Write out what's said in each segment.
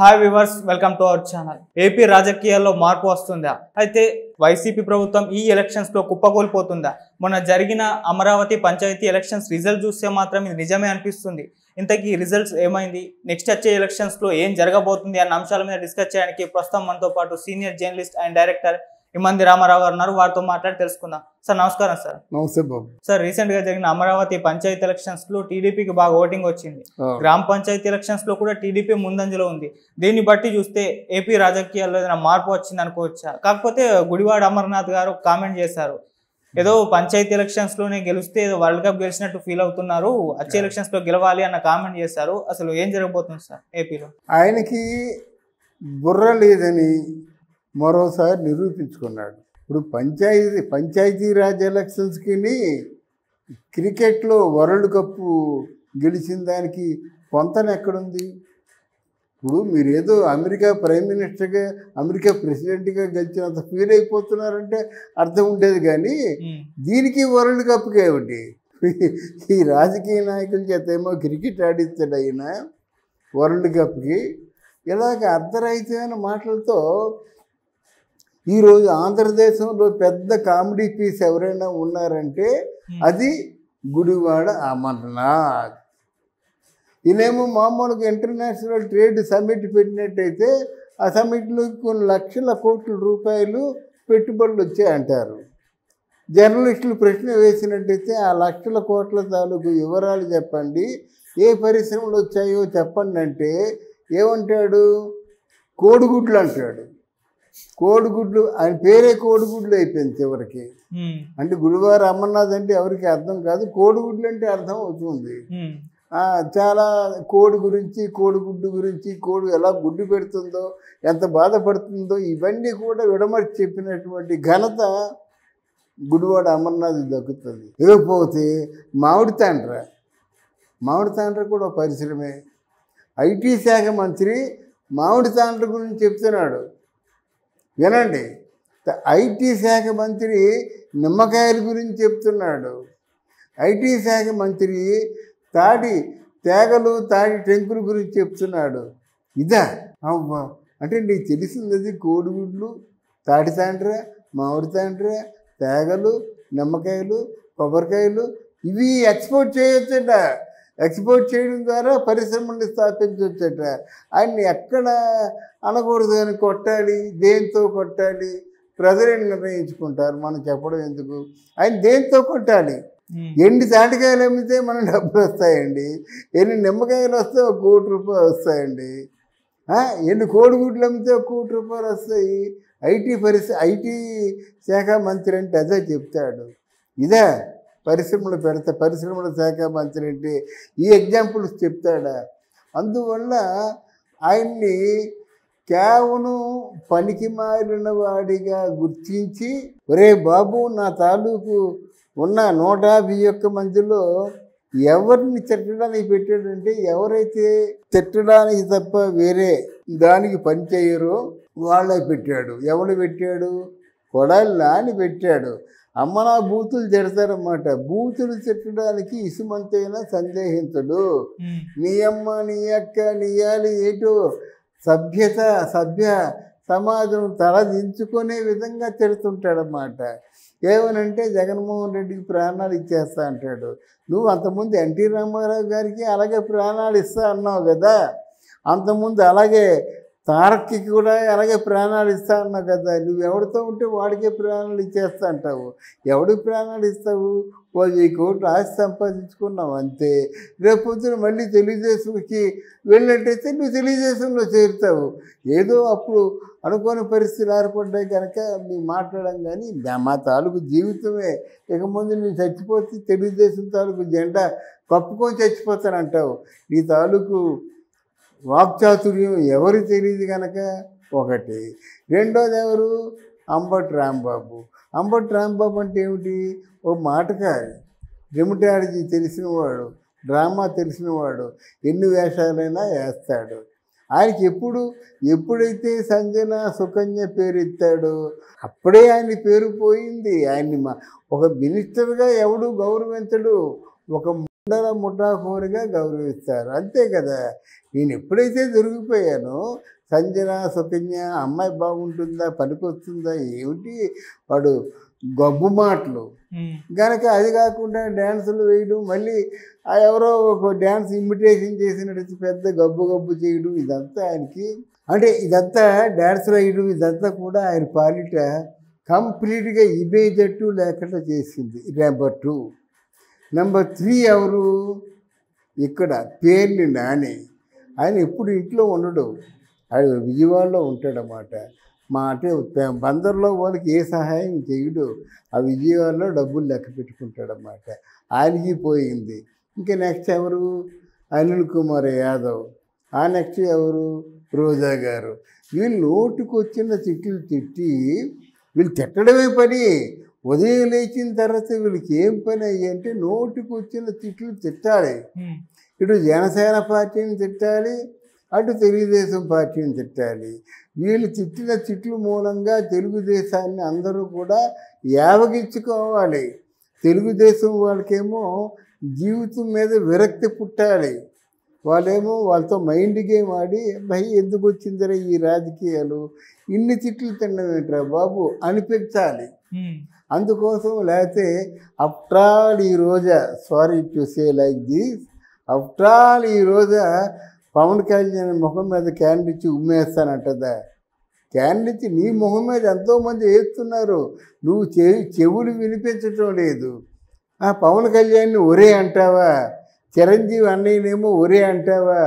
Hi viewers welcome to our channel AP రాజకీయాల్లో మార్పు వస్తుందా అయితే వైసీపీ ప్రభుత్వం ఈ ఎలక్షన్స్లో కుప్పకూలిపోతుందా మొన్న జరిగిన అమరావతి పంచాయతీ ఎలక్షన్స్ రిజల్ట్ చూస్తే మాత్రం ఇది నిజమే అనిపిస్తుంది ఇంతకీ రిజల్ట్స్ ఏమైంది నెక్స్ట్ వచ్చే ఎలక్షన్స్లో ఏం జరగబోతుంది అన్న అంశాల మీద డిస్కస్ చేయడానికి ప్రస్తుతం మనతో పాటు senior journalist and director Immandi Ramarao గారు ఉన్నారు వారితో మాట్లాడి తెలుసుకుందాం సార్ నమస్కారం సార్ నమస్తే బాబు సార్ రీసెంట్ గా జరిగిన అమరావతి పంచాయతీ ఎలక్షన్స్ లో టీడీపీకి బాగా ఓటింగ్ వచ్చింది గ్రామ పంచాయతీ ఎలక్షన్స్ లో కూడా టీడీపీ ముందంజలో ఉంది దీన్ని బట్టి చూస్తే ఏపీ రాజకీయాల్లో ఏదైనా మార్పు వచ్చింది అనుకోవచ్చా కాకపోతే గుడివాడ అమర్నాథ్ గారు కామెంట్ చేశారు ఏదో పంచాయతీ ఎలక్షన్స్ లోనే గెలిస్తే ఏదో వరల్డ్ కప్ గెలిచినట్టు ఫీల్ అవుతున్నారు వచ్చే ఎలక్షన్స్ లో గెలవాలి అన్న కామెంట్ చేశారు అసలు ఏం జరగబోతుంది సార్ ఏపీలో ఆయనకి బుర్ర లేదని మరోసారి నిరూపించుకున్నాడు ఇప్పుడు పంచాయతీ పంచాయతీరాజ్ ఎలక్షన్స్కి క్రికెట్లో వరల్డ్ కప్పు గెలిచిన దానికి పొంతన ఎక్కడుంది ఇప్పుడు మీరేదో అమెరికా ప్రైమ్ మినిస్టర్గా అమెరికా ప్రెసిడెంట్గా గెలిచినంత ఫీల్ అయిపోతున్నారంటే అర్థం ఉండేది కానీ దీనికి వరల్డ్ కప్ కాబట్టి ఈ రాజకీయ నాయకుల చేత ఏమో క్రికెట్ ఆడిస్తాడు అయినా వరల్డ్ కప్కి ఇలాగ అర్ధరహితమైన మాటలతో ఈరోజు ఆంధ్రదేశంలో పెద్ద కామెడీ పీస్ ఎవరైనా ఉన్నారంటే అది గుడివాడ అమర్నాథ్ ఇదేమో మామూలుగా ఇంటర్నేషనల్ ట్రేడ్ సమ్మిట్ పెట్టినట్టయితే ఆ సమ్మిట్లో కొన్ని లక్షల కోట్ల రూపాయలు పెట్టుబడులు వచ్చాయంటారు జర్నలిస్టులు ప్రశ్న వేసినట్టయితే ఆ లక్షల కోట్ల తాలూకు వివరాలు చెప్పండి ఏ పరిశ్రమలు వచ్చాయో చెప్పండి అంటే ఏమంటాడు కోడిగుడ్లు అంటాడు కోడిగుడ్లు ఆయన పేరే కోడిగుడ్లు అయిపోయింది చివరికి అంటే గురువారు అమర్నాథ్ అంటే ఎవరికి అర్థం కాదు కోడిగుడ్లు అంటే అర్థం అవుతుంది చాలా కోడి గురించి కోడిగుడ్డు గురించి కోడి ఎలా గుడ్డు పెడుతుందో ఎంత బాధపడుతుందో ఇవన్నీ కూడా విడమర్చి చెప్పినటువంటి ఘనత గుడివాడ అమర్నాథ్ దక్కుతుంది ఇకపోతే మామిడి తాండ్ర మామిడి తాండ్ర కూడా పరిశ్రమే ఐటీ శాఖ మంత్రి మామిడి తాండ్ర గురించి చెప్తున్నాడు వినండి ఐటీ శాఖ మంత్రి నిమ్మకాయల గురించి చెప్తున్నాడు ఐటీ శాఖ మంత్రి తాడి తేగలు తాడి టెంకుల గురించి చెప్తున్నాడు ఇదా అవు అంటే నీకు తెలిసింది అది కోడిగుడ్లు తాటి తాండ్ర మామిడి తాండ్ర తేగలు నిమ్మకాయలు కొబ్బరికాయలు ఇవి ఎక్స్పోర్ట్ చేయొచ్చట ఎక్స్పోర్ట్ చేయడం ద్వారా పరిశ్రమని స్థాపించవచ్చట ఆయన్ని ఎక్కడ అనకూడదు అని కొట్టాలి దేంతో కొట్టాలి ప్రజలు నిర్ణయించుకుంటారు మనం చెప్పడం ఎందుకు ఆయన దేంతో కొట్టాలి ఎన్ని తాటికాయలు అమ్మితే మనం డబ్బులు వస్తాయండి ఎన్ని నిమ్మకాయలు వస్తే ఒక కోటి రూపాయలు వస్తాయండి ఎన్ని కోడిగుడ్లు అమ్మితే ఒక కోటి రూపాయలు వస్తాయి ఐటీ పరిస్థితి ఐటీ శాఖ మంత్రి అంటే అదే చెప్తాడు ఇదే పరిశ్రమలు పెడతా పరిశ్రమల శాఖ మంత్రి ఈ ఎగ్జాంపుల్స్ చెప్తాడా అందువల్ల ఆయన్ని కేవలం పనికి మారిన వాడిగా గుర్తించి ఒరే బాబు నా తాలూకు ఉన్న నూట యాభై ఒక్క మందిలో ఎవరిని తిట్టడానికి పెట్టాడంటే ఎవరైతే తిట్టడానికి తప్ప వేరే దానికి పనిచేయరో వాళ్ళే పెట్టాడు ఎవడు పెట్టాడు కొడాలి నాని పెట్టాడు అమ్మ నా బూతులు తిడతారన్నమాట బూతులు తిట్టడానికి ఇసుమంతైనా సందేహించడు నీ అమ్మ నీ అక్క అలి ఏటు సభ్యత సభ్య సమాజం తలదించుకునే విధంగా తిడుతుంటాడన్నమాట ఏమనంటే జగన్మోహన్ రెడ్డికి ప్రాణాలు ఇచ్చేస్తా అంటాడు నువ్వు అంతకుముందు ఎన్టీ రామారావు గారికి అలాగే ప్రాణాలు ఇస్తా అన్నావు కదా అంతకుముందు అలాగే తారక్కి కూడా అలాగే ప్రాణాలు ఇస్తా అన్నావు కదా నువ్వు ఎవరితో ఉంటే వాడికే ప్రాణాలు ఇచ్చేస్తా అంటావు ఎవడికి ప్రాణాలు ఇస్తావు ఓ ఈ కోట్లు ఆశ సంపాదించుకున్నావు అంతే రేపు రేపొద్దున మళ్ళీ తెలుగుదేశంకి వెళ్ళినట్టయితే నువ్వు తెలుగుదేశంలో చేరుతావు ఏదో అప్పుడు అనుకోని పరిస్థితులు ఏర్పడ్డాయి కనుక నువ్వు మాట్లాడడం కానీ మా తాలూకు జీవితమే ఇక ముందు నువ్వు చచ్చిపోతే తెలుగుదేశం తాలూకు జెండా కప్పుకొని చచ్చిపోతానంటావు నీ తాలూకు వాక్చాతుర్యం ఎవరు తెలియదు కనుక ఒకటి రెండోది ఎవరు అంబట్ రాంబాబు అంబట్ రాంబాబు అంటే ఏమిటి ఓ మాటకారి డ్రమటాలజీ తెలిసినవాడు డ్రామా తెలిసినవాడు ఎన్ని వేషాలైనా వేస్తాడు ఆయనకి ఎప్పుడు ఎప్పుడైతే సంజన సుకన్య పేరు ఎత్తాడో అప్పుడే ఆయన పేరు పోయింది ఆయన్ని ఒక మినిస్టర్గా ఎవడు గౌరవించడు ఒక అందరూ ముఠాహోరిగా గౌరవిస్తారు అంతే కదా నేను ఎప్పుడైతే దొరికిపోయానో సంజన సుకన్య అమ్మాయి బాగుంటుందా పనికొస్తుందా ఏమిటి వాడు గబ్బు మాటలు కనుక అది కాకుండా డ్యాన్సులు వేయడం మళ్ళీ ఎవరో ఒక డ్యాన్స్ ఇమిటేషన్ చేసినట్టు పెద్ద గబ్బు గబ్బు చేయడం ఇదంతా ఆయనకి అంటే ఇదంతా డ్యాన్సులు వేయడం ఇదంతా కూడా ఆయన పాలిట కంప్లీట్గా ఇమేజ్ అట్టు లేకుండా చేసింది నెంబర్ టూ నెంబర్ త్రీ ఎవరు ఇక్కడ పేర్ని నాని ఆయన ఎప్పుడు ఇంట్లో ఉండడు ఆయన విజయవాడలో ఉంటాడనమాట మా అంటే బందర్లో వాళ్ళకి ఏ సహాయం చేయడు ఆ విజయవాడలో డబ్బులు లెక్క పెట్టుకుంటాడనమాట ఆయనకి పోయింది ఇంకా నెక్స్ట్ ఎవరు అనిల్ కుమార్ యాదవ్ ఆ నెక్స్ట్ ఎవరు రోజా గారు వీళ్ళు నోటుకు వచ్చిన చిట్లు తిట్టి వీళ్ళు తిట్టడమే పని ఉదయం లేచిన తర్వాత వీళ్ళకి ఏం పని అయ్యంటే నోటికి వచ్చిన తిట్లు తిట్టాలి ఇటు జనసేన పార్టీని తిట్టాలి అటు తెలుగుదేశం పార్టీని తిట్టాలి వీళ్ళు తిట్టిన తిట్లు మూలంగా తెలుగుదేశాన్ని అందరూ కూడా యావగించుకోవాలి తెలుగుదేశం వాళ్ళకేమో జీవితం మీద విరక్తి పుట్టాలి వాళ్ళేమో వాళ్ళతో మైండ్ గేమ్ ఆడి భయ ఎందుకు వచ్చిందిరా ఈ రాజకీయాలు ఇన్ని తిట్లు తినడం ఏంట్రా బాబు అనిపించాలి Hmm. అందుకోసం లేకపోతే అఫ్టర్ ఆల్ ఈ Roja sorry to say like this after all ఈ రోజా పవన్ కళ్యాణ్ ముఖం మీద క్యాండిల్ ఇచ్చి ఉమ్మేస్తానంటదా క్యాండిల్ ఇచ్చి నీ ముఖం మీద ఎంతోమంది వేస్తున్నారు నువ్వు చెవి చెవులు వినిపించటం లేదు పవన్ కళ్యాణ్ని ఒరే అంటావా చిరంజీవి అన్నయ్యనేమో ఒరే అంటావా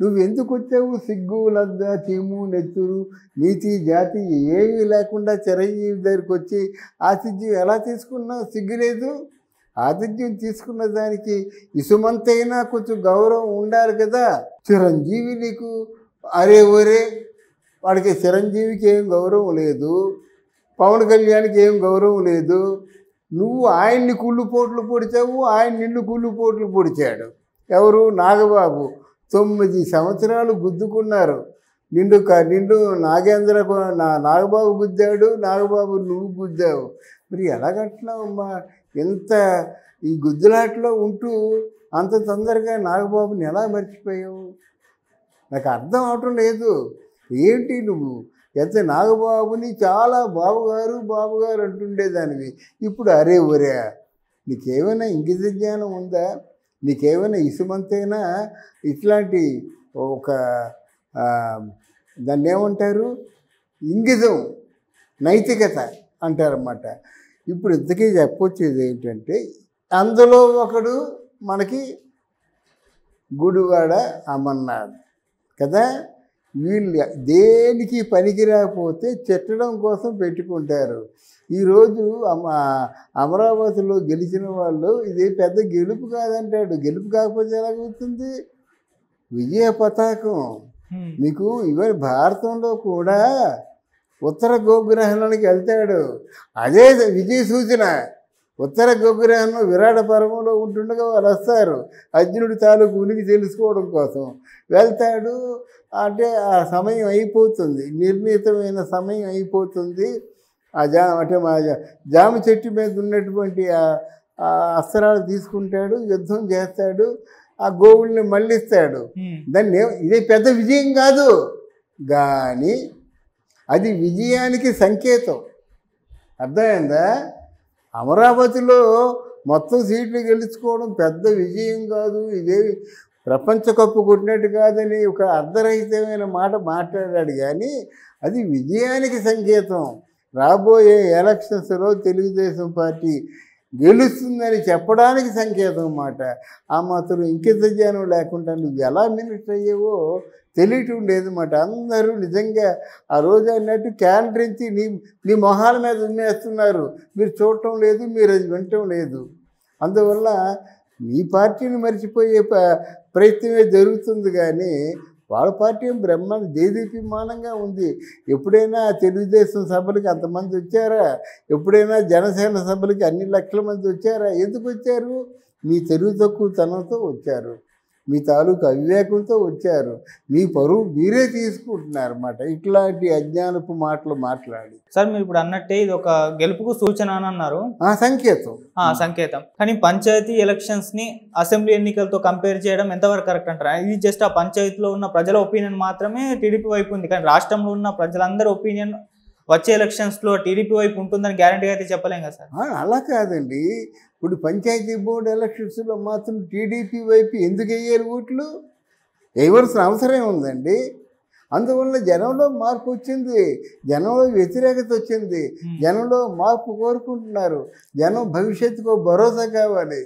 నువ్వు ఎందుకు వచ్చావు సిగ్గు లద్ద చీము నెత్తురు నీతి జాతి ఏమీ లేకుండా చిరంజీవి దగ్గరికి వచ్చి ఆతిథ్యం ఎలా తీసుకున్నావు సిగ్గు లేదు ఆతిథ్యం తీసుకున్న దానికి ఇసుమంతైనా కొంచెం గౌరవం ఉండాలి కదా చిరంజీవి నీకు అరే ఒరే వాడికి చిరంజీవికి ఏం గౌరవం లేదు పవన్ కళ్యాణ్కి ఏం గౌరవం లేదు నువ్వు ఆయన్ని కుళ్ళు పోట్లు పొడిచావు ఆయన నిన్ను కుళ్ళు పోట్లు పొడిచాడు ఎవరు నాగబాబు తొమ్మిది సంవత్సరాలు గుద్దుకున్నారు నిండు నిండు నాగేంద్ర నా నాగబాబు గుద్దాడు నాగబాబు నువ్వు గుద్దావు మరి ఎలాగట్లావమ్మా ఎంత ఈ గుద్దులాట్లో ఉంటూ అంత తొందరగా నాగబాబుని ఎలా మర్చిపోయావు నాకు అర్థం అవటం లేదు ఏంటి నువ్వు ఎంత నాగబాబుని చాలా బాబుగారు బాబుగారు అంటుండేదానివి ఇప్పుడు అరే ఒరే నీకేమైనా ఇంగిత జ్ఞానం ఉందా నీకేమైనా ఇసుమంతైనా ఇట్లాంటి ఒక దాన్ని ఏమంటారు ఇంగితం నైతికత అంటారన్నమాట ఇప్పుడు ఇంతకీ చెప్పొచ్చేది ఏంటంటే అందులో ఒకడు మనకి గుడివాడ అమర్నాథ్ కదా వీళ్ళు దేనికి పనికిరాకపోతే చెట్టడం కోసం పెట్టుకుంటారు ఈరోజు అమరావతిలో గెలిచిన వాళ్ళు ఇది పెద్ద గెలుపు కాదంటాడు గెలుపు కాకపోతే ఎలాగవుతుంది విజయ పతాకం మీకు ఇవన్నీ భారతంలో కూడా ఉత్తర గోగ్రహణానికి వెళ్తాడు అదే విజయ సూచన ఉత్తర గోపురాన్ని విరాట పర్వంలో ఉంటుండగా వాళ్ళు వస్తారు అర్జునుడి తాలూకు ఉనికి తెలుసుకోవడం కోసం వెళ్తాడు అంటే ఆ సమయం అయిపోతుంది నిర్ణీతమైన సమయం అయిపోతుంది ఆ జా అంటే మా జామ చెట్టు మీద ఉన్నటువంటి ఆ అస్త్రాలు తీసుకుంటాడు యుద్ధం చేస్తాడు ఆ గోవుల్ని మళ్ళిస్తాడు దాన్ని ఇది పెద్ద విజయం కాదు కానీ అది విజయానికి సంకేతం అర్థమైందా అమరావతిలో మొత్తం సీట్లు గెలుచుకోవడం పెద్ద విజయం కాదు ఇదేవి ప్రపంచ కప్పు కొట్టినట్టు కాదని ఒక అర్ధరహితమైన మాట మాట్లాడాడు కానీ అది విజయానికి సంకేతం రాబోయే ఎలక్షన్స్లో తెలుగుదేశం పార్టీ గెలుస్తుందని చెప్పడానికి సంకేతం అన్నమాట ఆ మాత్రం ఇంకెంత జ్ఞానం లేకుండా నువ్వు ఎలా మినిస్టర్ అయ్యేవో తెలియటం లేదు అన్నమాట అందరూ నిజంగా ఆ రోజు అన్నట్టు క్యాలరించి నీ నీ మొహాల మీద ఉన్నేస్తున్నారు మీరు చూడటం లేదు మీరు అది వినటం లేదు అందువల్ల మీ పార్టీని మర్చిపోయే ప్రయత్నమే జరుగుతుంది కానీ వాళ్ళ పార్టీ బ్రహ్మాండ దేదీప్యమానంగా ఉంది ఎప్పుడైనా తెలుగుదేశం సభలకు అంతమంది వచ్చారా ఎప్పుడైనా జనసేన సభలకి అన్ని లక్షల మంది వచ్చారా ఎందుకు వచ్చారు మీ తెలుగు తక్కువతనంతో వచ్చారు మీ తాలూకు అవివేకంతో వచ్చారు మీ పరువు మీరే తీసుకుంటున్నారు అన్నమాట ఇట్లాంటి అజ్ఞానపు మాటలు మాట్లాడి సార్ మీరు ఇప్పుడు అన్నట్టే ఇది ఒక గెలుపుకు సూచన అని అన్నారు సంకేతం సంకేతం కానీ పంచాయతీ ఎలక్షన్స్ ని అసెంబ్లీ ఎన్నికలతో కంపేర్ చేయడం ఎంతవరకు కరెక్ట్ అంటారు ఇది జస్ట్ ఆ పంచాయతీలో ఉన్న ప్రజల ఒపీనియన్ మాత్రమే టీడీపీ వైపు ఉంది కానీ రాష్ట్రంలో ఉన్న ప్రజలందరి ఒపీనియన్ వచ్చే ఎలక్షన్స్లో టీడీపీ వైపు ఉంటుందని గ్యారంటీ అయితే చెప్పలేం కదా సార్ అలా కాదండి ఇప్పుడు పంచాయతీ బోర్డు లో మాత్రం టీడీపీ వైపు ఎందుకు వేయాలి ఓట్లు ఎవరిసిన అవసరం ఉందండి అందువల్ల జనంలో మార్పు వచ్చింది జనంలో వ్యతిరేకత వచ్చింది జనంలో మార్పు కోరుకుంటున్నారు జనం భవిష్యత్తుకు భరోసా కావాలి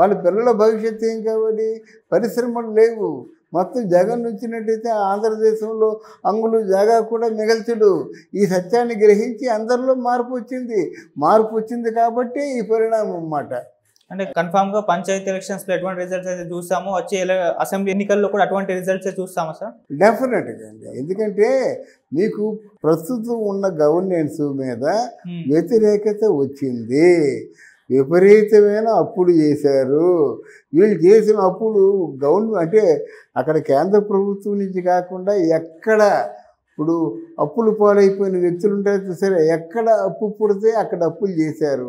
వాళ్ళ పిల్లల భవిష్యత్తు ఏం కావాలి పరిశ్రమలు లేవు మొత్తం జగన్ వచ్చినట్టయితే ఆంధ్రదేశంలో అంగులు జాగా కూడా మిగల్చడు ఈ సత్యాన్ని గ్రహించి అందరిలో మార్పు వచ్చింది మార్పు వచ్చింది కాబట్టి ఈ పరిణామం అన్నమాట అంటే కన్ఫామ్గా పంచాయతీ ఎలక్షన్స్లో ఎటువంటి రిజల్ట్స్ అయితే చూసామో వచ్చే అసెంబ్లీ ఎన్నికల్లో కూడా అటువంటి రిజల్ట్స్ చూస్తామా సార్ డెఫినెట్గా అండి ఎందుకంటే మీకు ప్రస్తుతం ఉన్న గవర్నెన్స్ మీద వ్యతిరేకత వచ్చింది విపరీతమైన అప్పులు చేశారు వీళ్ళు చేసిన అప్పులు గవర్నమెంట్ అంటే అక్కడ కేంద్ర ప్రభుత్వం నుంచి కాకుండా ఎక్కడ ఇప్పుడు అప్పులు పాలైపోయిన వ్యక్తులు ఉంటారు సరే ఎక్కడ అప్పు పుడితే అక్కడ అప్పులు చేశారు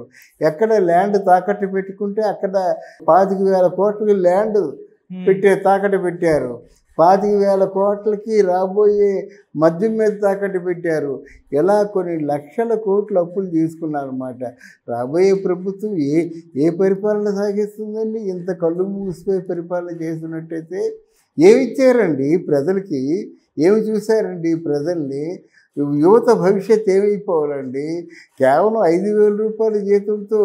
ఎక్కడ ల్యాండ్ తాకట్టు పెట్టుకుంటే అక్కడ పాతిక వేల కోట్లు ల్యాండ్ పెట్టే తాకట్టు పెట్టారు పాతిక వేల కోట్లకి రాబోయే మద్యం మీద తాకట్టు పెట్టారు ఎలా కొన్ని లక్షల కోట్లు అప్పులు తీసుకున్నారన్నమాట రాబోయే ప్రభుత్వం ఏ ఏ పరిపాలన సాగిస్తుందండి ఇంత కళ్ళు మూసిపోయి పరిపాలన చేసినట్టయితే ఏమి ఇచ్చారండి ప్రజలకి ఏమి చూశారండి ప్రజల్ని యువత భవిష్యత్ ఏమైపోవాలండి కేవలం ఐదు వేల రూపాయల జీతంతో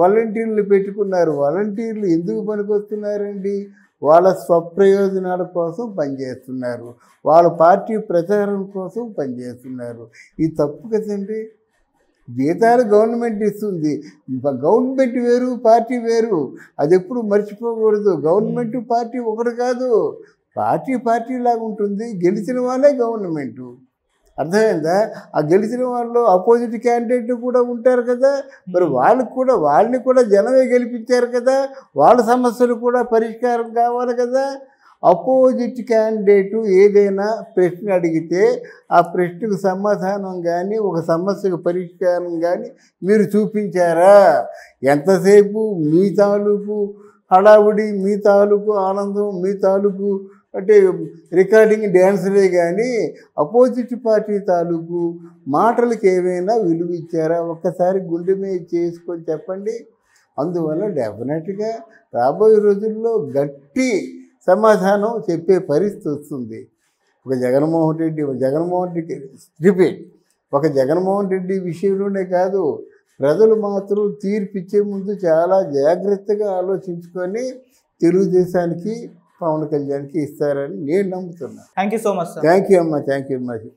వాలంటీర్లు పెట్టుకున్నారు వాలంటీర్లు ఎందుకు పనికొస్తున్నారండి వాళ్ళ స్వప్రయోజనాల కోసం పనిచేస్తున్నారు వాళ్ళ పార్టీ ప్రచారం కోసం పనిచేస్తున్నారు ఇది తప్పు కదండి జీతాలు గవర్నమెంట్ ఇస్తుంది గవర్నమెంట్ వేరు పార్టీ వేరు అది ఎప్పుడు మర్చిపోకూడదు గవర్నమెంట్ పార్టీ ఒకటి కాదు పార్టీ పార్టీ లాగా ఉంటుంది గెలిచిన వాళ్ళే గవర్నమెంటు అర్థమైందా ఆ గెలిచిన వాళ్ళు అపోజిట్ క్యాండిడేట్ కూడా ఉంటారు కదా మరి వాళ్ళకి కూడా వాళ్ళని కూడా జనమే గెలిపించారు కదా వాళ్ళ సమస్యలు కూడా పరిష్కారం కావాలి కదా అపోజిట్ క్యాండిడేటు ఏదైనా ప్రశ్న అడిగితే ఆ ప్రశ్నకు సమాధానం కానీ ఒక సమస్యకు పరిష్కారం కానీ మీరు చూపించారా ఎంతసేపు మీ తాలూకు హడావుడి మీ తాలూకు ఆనందం మీ తాలూకు అంటే రికార్డింగ్ డ్యాన్సులే కానీ అపోజిట్ పార్టీ తాలూకు మాటలకు ఏమైనా విలువ ఇచ్చారా ఒక్కసారి గుండె మీద చేసుకొని చెప్పండి అందువల్ల డెఫినెట్గా రాబోయే రోజుల్లో గట్టి సమాధానం చెప్పే పరిస్థితి వస్తుంది ఒక జగన్మోహన్ రెడ్డి జగన్మోహన్ రెడ్డి రిపీట్ ఒక జగన్మోహన్ రెడ్డి విషయంలోనే కాదు ప్రజలు మాత్రం తీర్పిచ్చే ముందు చాలా జాగ్రత్తగా ఆలోచించుకొని తెలుగుదేశానికి పవన్ కళ్యాణ్కి ఇస్తారని నేను నమ్ముతున్నాను thank you so much thank you అమ్మా థ్యాంక్ యూ మచ్